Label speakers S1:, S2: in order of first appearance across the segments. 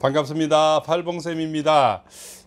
S1: 반갑습니다. 팔봉쌤입니다.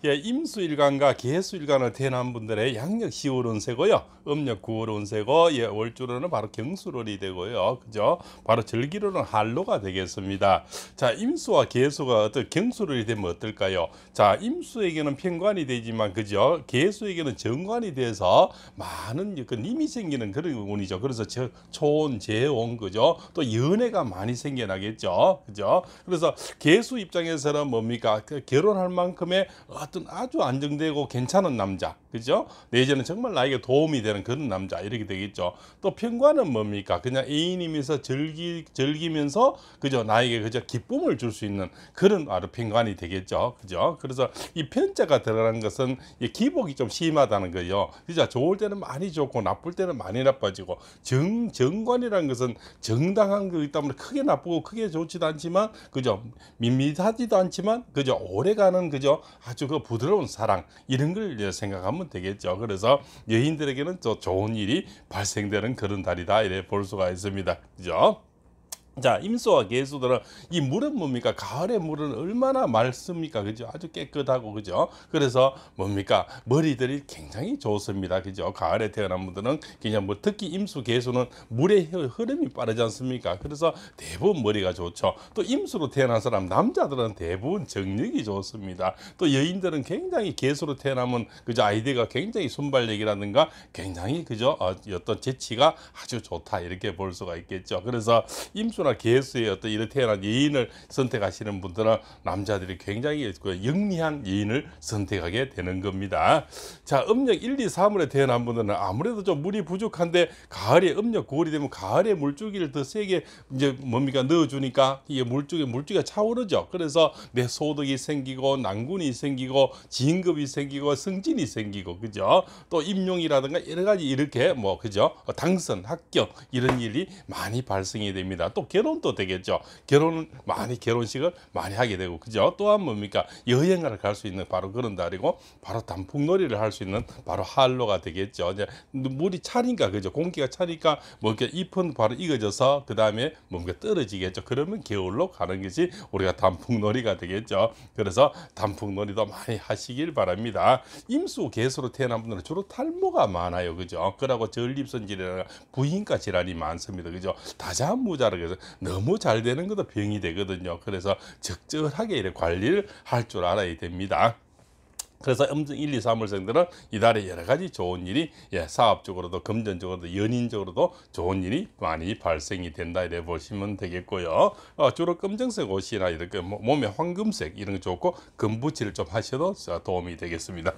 S1: 예, 임수일간과 개수일간을 태어난 분들의 양력 10월 운세고요. 음력 9월 운세고 예, 월주로는 바로 경수월이 되고요. 그죠? 바로 절기로는 한로가 되겠습니다. 자, 임수와 개수가 어떤 경수월이 되면 어떨까요? 자, 임수에게는 편관이 되지만 그죠? 개수에게는 정관이 돼서 많은 그 님이 생기는 그런 운이죠. 그래서 저, 초온, 재온 그죠? 또 연애가 많이 생겨나겠죠. 그죠? 그래서 개수 입장에서는 뭡니까? 그 결혼할 만큼의 어떤 아무 아주 안정되고 괜찮은 남자 그죠 내지는 정말 나에게 도움이 되는 그런 남자 이렇게 되겠죠 또 평관은 뭡니까 그냥 애인이면서 즐기, 즐기면서 그죠 나에게 그저 기쁨을 줄 수 있는 그런 아로 평관이 되겠죠 그죠 그래서 이 편자가 들어간 것은 기복이 좀 심하다는 거예요 그죠 좋을 때는 많이 좋고 나쁠 때는 많이 나빠지고 정, 정관이라는 것은 정당한 거기 때문에 크게 나쁘고 크게 좋지도 않지만 그죠 밋밋하지도 않지만 그죠 오래가는 그죠 아주 그 부드러운 사랑 이런 걸 생각하면 되겠죠. 그래서 여인들에게는 또 좋은 일이 발생되는 그런 달이다 이래 볼 수가 있습니다. 그죠? 자임수와 개수들은 이 물은 뭡니까 가을에 물은 얼마나 맑습니까 그죠 아주 깨끗하고 그죠 그래서 뭡니까 머리들이 굉장히 좋습니다 그죠 가을에 태어난 분들은 그냥 뭐 특히 임수 개수는 물의 흐름이 빠르지 않습니까 그래서 대부분 머리가 좋죠 또 임수로 태어난 사람 남자들은 대부분 정력이 좋습니다 또 여인들은 굉장히 개수로 태어나면 그죠 아이디가 굉장히 순발력이라든가 굉장히 그죠 어, 어떤 재치가 아주 좋다 이렇게 볼 수가 있겠죠 그래서 임수 수나 개수의 어떤 이런 태어난 예인을 선택하시는 분들은 남자들이 굉장히 그 영리한 예인을 선택하게 되는 겁니다. 자, 음력 1, 2, 3월에 태어난 분들은 아무래도 좀 물이 부족한데 가을에 음력 9월이 되면 가을에 물줄기를 더 세게 이제 뭡니까 넣어주니까 이게 물줄기 물줄기가 차오르죠. 그래서 내 소득이 생기고 난군이 생기고 진급이 생기고 승진이 생기고 그죠. 또 임용이라든가 여러 가지 이렇게 뭐 그죠 당선 합격 이런 일이 많이 발생이 됩니다. 또 결혼도 되겠죠. 결혼 많이 결혼식을 많이 하게 되고 그죠. 또 한 뭡니까 여행을 갈 수 있는 바로 그런 날이고 바로 단풍놀이를 할 수 있는 바로 한로가 되겠죠. 이제 물이 차니까 그죠. 공기가 차니까 뭐 이렇게 잎은 바로 익어져서 그 다음에 뭔가 떨어지겠죠. 그러면 겨울로 가는 것이 우리가 단풍놀이가 되겠죠. 그래서 단풍놀이도 많이 하시길 바랍니다. 임수 개수로 태어난 분들은 주로 탈모가 많아요. 그죠? 그러고 전립선질이 부인과 질환이 많습니다. 그죠? 다자무자라 그래서 너무 잘 되는 것도 병이 되거든요. 그래서 적절하게 관리를 할 줄 알아야 됩니다. 그래서 음주 1, 2, 3월생들은 이달에 여러 가지 좋은 일이 예, 사업적으로도 금전적으로도 연인적으로도 좋은 일이 많이 발생이 된다 이래 보시면 되겠고요. 어, 주로 검정색 옷이나 이렇게 몸에 황금색 이런 게 좋고 금붙이를 좀 하셔도 자, 도움이 되겠습니다.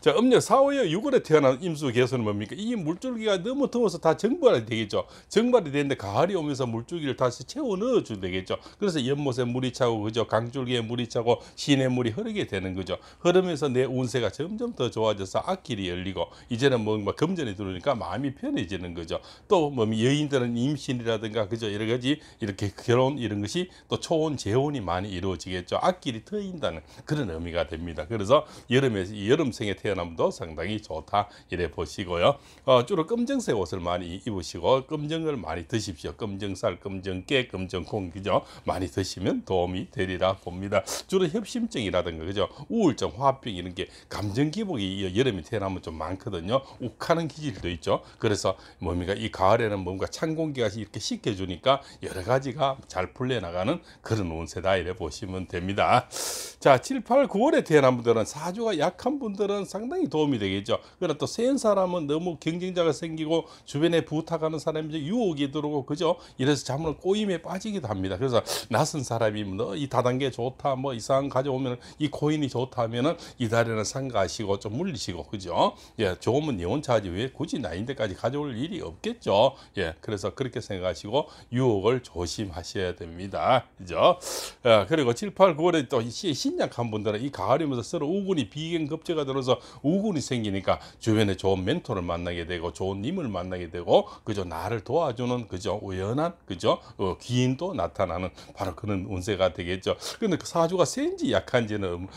S1: 자, 음력 4월에 6월에 태어난 임수 개수는 뭡니까? 이 물줄기가 너무 더워서 다증발이 되겠죠. 증발이 되는데 가을이 오면서 물줄기를 다시 채워 넣어줘야 되겠죠. 그래서 연못에 물이 차고 그죠. 강줄기에 물이 차고 시내 물이 흐르게 되는 거죠. 흐르면서 내내 운세가 점점 더 좋아져서 앞길이 열리고 이제는 뭐, 뭐 금전이 들어오니까 마음이 편해지는 거죠. 또 뭐 여인들은 임신이라든가 그죠 여러 가지 이렇게 결혼 이런 것이 또 초혼 재혼이 많이 이루어지겠죠. 앞길이 트인다는 그런 의미가 됩니다. 그래서 여름에 여름생에 태어남도 상당히 좋다 이래 보시고요. 어, 주로 검정색 옷을 많이 입으시고 검정을 많이 드십시오. 검정살, 검정깨, 검정콩 그죠 많이 드시면 도움이 되리라 봅니다. 주로 협심증이라든가 그죠 우울증, 화병 이런 하는 게 감정 기복이 여름에 태어나면 좀 많거든요. 욱하는 기질도 있죠. 그래서 뭡니까 이 가을에는 뭔가 찬 공기가 이렇게 식혀주니까 여러 가지가 잘 풀려나가는 그런 운세다 이래 보시면 됩니다. 자, 7, 8, 9월에 태어난 분들은 사주가 약한 분들은 상당히 도움이 되겠죠. 그러나 또 센 사람은 너무 경쟁자가 생기고 주변에 부탁하는 사람이 유혹이 들어오고 그죠? 이래서 잠을 꼬임에 빠지기도 합니다. 그래서 낯선 사람이 뭐이 다단계 좋다 뭐이상 가져오면 이 코인이 좋다 하면은 이 기다리는 상가 하시고 좀 물리시고 그죠? 예, 좋으면 예원차지 왜 굳이 나인데까지 가져올 일이 없겠죠? 예, 그래서 그렇게 생각하시고 유혹을 조심하셔야 됩니다. 그죠? 예, 그리고 7, 8, 9월에 또 신약한 분들은 이 가을이면서 서로 우군이 비갱 급제가 들어서 우군이 생기니까 주변에 좋은 멘토를 만나게 되고 좋은 님을 만나게 되고 그죠? 나를 도와주는 그죠? 우연한 그죠? 어, 기인도 나타나는 바로 그런 운세가 되겠죠. 근데 그 사주가 센지 약한지는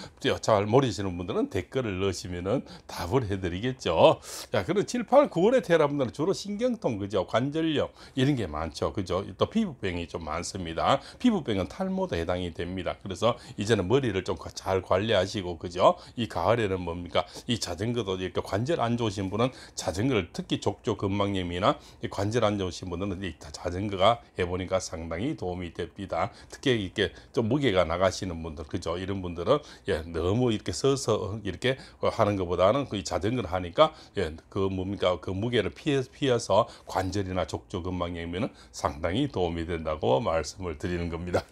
S1: 잘 모르시는 분 분들은 댓글을 넣으시면은 답을 해드리겠죠. 자, 그리 7, 8, 9월에 태어난 분들은 주로 신경통, 그죠? 관절염 이런 게 많죠, 그죠? 또 피부병이 좀 많습니다. 피부병은 탈모도 해당이 됩니다. 그래서 이제는 머리를 좀 잘 관리하시고, 그죠? 이 가을에는 뭡니까? 이 자전거도 이렇게 관절 안 좋으신 분은 자전거를 특히 족족 근막염이나 관절 안 좋으신 분들은 이 자전거가 해보니까 상당히 도움이 됩니다. 특히 이렇게 좀 무게가 나가시는 분들, 그죠? 이런 분들은 예, 너무 이렇게 서서 이렇게 하는 것보다는 그 자전거를 하니까 예, 그 뭡니까 그 무게를 피해서, 피해서 관절이나 족저 근막염에는 상당히 도움이 된다고 말씀을 드리는 겁니다.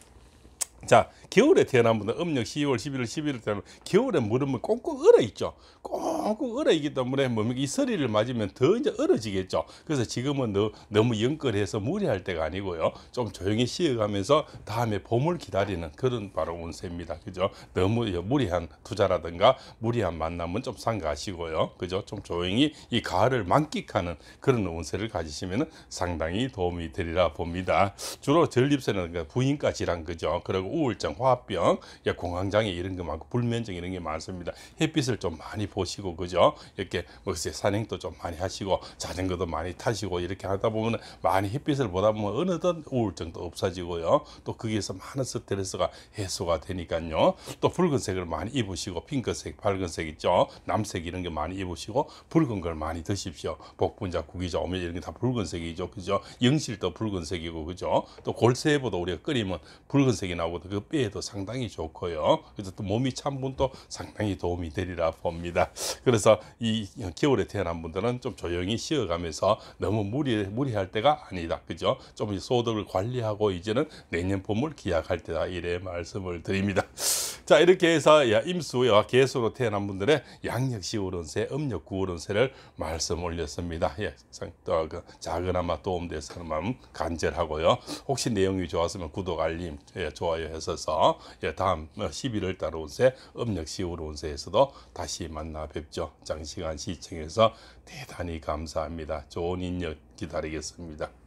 S1: 자 겨울에 태어난 분들 음력 10월 11월 11월 때는 겨울에 무릎을 꽁꽁 얼어 있죠. 꽁 조금 얼어있기 때문에 뭡니까 뭐 이 서리를 맞으면 더 이제 얼어지겠죠. 그래서 지금은 너, 너무 영끌해서 무리할 때가 아니고요. 좀 조용히 쉬어가면서 다음에 봄을 기다리는 그런 바로 운세입니다. 그죠? 너무 무리한 투자라든가 무리한 만남은 좀 삼가하시고요. 그죠? 좀 조용히 이 가을을 만끽하는 그런 운세를 가지시면 상당히 도움이 되리라 봅니다. 주로 전립선이라든가 부인과 질환 그죠? 그리고 우울증, 화병, 공황장애 이런 거 많고 불면증 이런 게 많습니다. 햇빛을 좀 많이 보시고 그죠? 이렇게 뭐 글쎄 산행도 좀 많이 하시고 자전거도 많이 타시고 이렇게 하다 보면 많이 햇빛을 보다 보면 어느덧 우울증도 없어지고요. 또 거기에서 많은 스트레스가 해소가 되니까요. 또 붉은색을 많이 입으시고 핑크색, 밝은색 있죠. 남색 이런 게 많이 입으시고 붉은 걸 많이 드십시오. 복분자, 구기자, 오메 이런 게 다 붉은색이죠. 그죠? 영실도 붉은색이고 그죠? 또 골세보다 우리가 끓이면 붉은색이 나오고 그 뼈에도 상당히 좋고요. 그래서 또 몸이 찬 분도 상당히 도움이 되리라 봅니다. 그래서 이 겨울에 태어난 분들은 좀 조용히 쉬어가면서 너무 무리 무리할 때가 아니다. 그죠? 좀 소득을 관리하고 이제는 내년 봄을 기약할 때다. 이래 말씀을 드립니다. 자 이렇게 해서 임수와 개수로 태어난 분들의 양력시 오세 음력 구오세를 말씀 올렸습니다. 예, 그 작은아마 도움돼서 마음 간절하고요. 혹시 내용이 좋았으면 구독, 알림, 예, 좋아요 해서서 예, 다음 11월 달 운세, 음력 1 운세에서도 다시 만나 뵙죠. 있죠. 장시간 시청해서 대단히 감사합니다. 좋은 인력 기다리겠습니다.